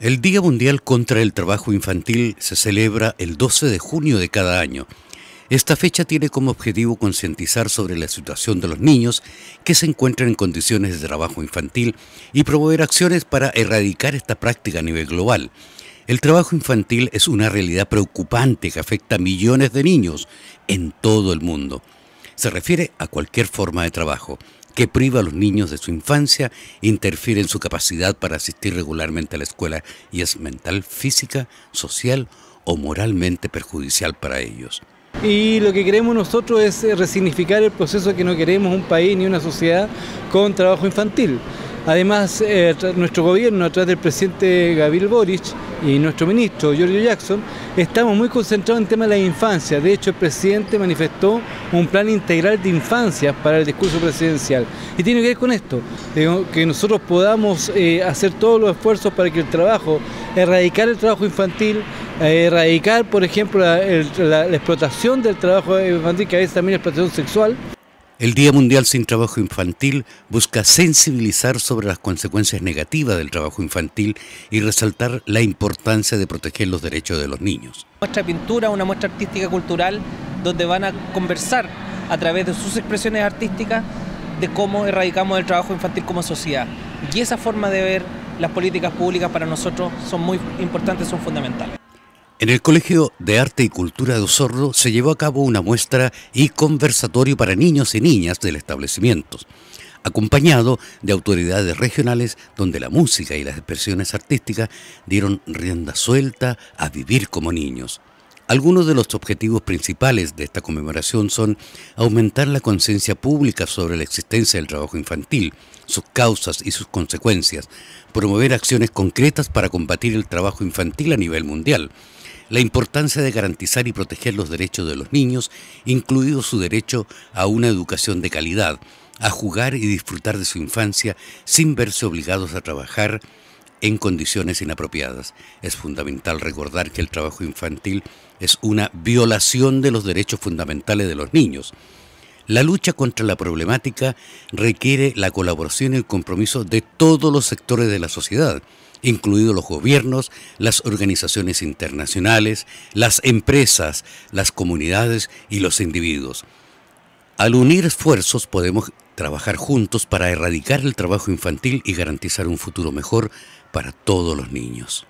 El Día Mundial contra el Trabajo Infantil se celebra el 12 de junio de cada año. Esta fecha tiene como objetivo concientizar sobre la situación de los niños que se encuentran en condiciones de trabajo infantil y promover acciones para erradicar esta práctica a nivel global. El trabajo infantil es una realidad preocupante que afecta a millones de niños en todo el mundo. Se refiere a cualquier forma de trabajo, que priva a los niños de su infancia, interfiere en su capacidad para asistir regularmente a la escuela y es mental, física, social o moralmente perjudicial para ellos. Y lo que queremos nosotros es eh, resignificar el proceso que no queremos un país ni una sociedad con trabajo infantil. Además, eh, nuestro gobierno, a través del presidente Gabriel Boric y nuestro ministro Giorgio Jackson, estamos muy concentrados en el tema de la infancia. De hecho, el presidente manifestó un plan integral de infancia para el discurso presidencial. Y tiene que ver con esto, que nosotros podamos eh, hacer todos los esfuerzos para que el trabajo, erradicar el trabajo infantil, eh, erradicar, por ejemplo, la, explotación del trabajo infantil, que a veces también es explotación sexual. El Día Mundial sin Trabajo Infantil busca sensibilizar sobre las consecuencias negativas del trabajo infantil y resaltar la importancia de proteger los derechos de los niños. Nuestra pintura, una muestra artística cultural donde van a conversar a través de sus expresiones artísticas de cómo erradicamos el trabajo infantil como sociedad. Y esa forma de ver las políticas públicas para nosotros son muy importantes, son fundamentales. En el Colegio de Arte y Cultura de Osorno se llevó a cabo una muestra y conversatorio para niños y niñas del establecimiento, acompañado de autoridades regionales donde la música y las expresiones artísticas dieron rienda suelta a vivir como niños. Algunos de los objetivos principales de esta conmemoración son aumentar la conciencia pública sobre la existencia del trabajo infantil, sus causas y sus consecuencias, promover acciones concretas para combatir el trabajo infantil a nivel mundial, la importancia de garantizar y proteger los derechos de los niños, incluido su derecho a una educación de calidad, a jugar y disfrutar de su infancia sin verse obligados a trabajar en condiciones inapropiadas. Es fundamental recordar que el trabajo infantil es una violación de los derechos fundamentales de los niños. La lucha contra la problemática requiere la colaboración y el compromiso de todos los sectores de la sociedad, incluidos los gobiernos, las organizaciones internacionales, las empresas, las comunidades y los individuos. Al unir esfuerzos podemos trabajar juntos para erradicar el trabajo infantil y garantizar un futuro mejor para todos los niños.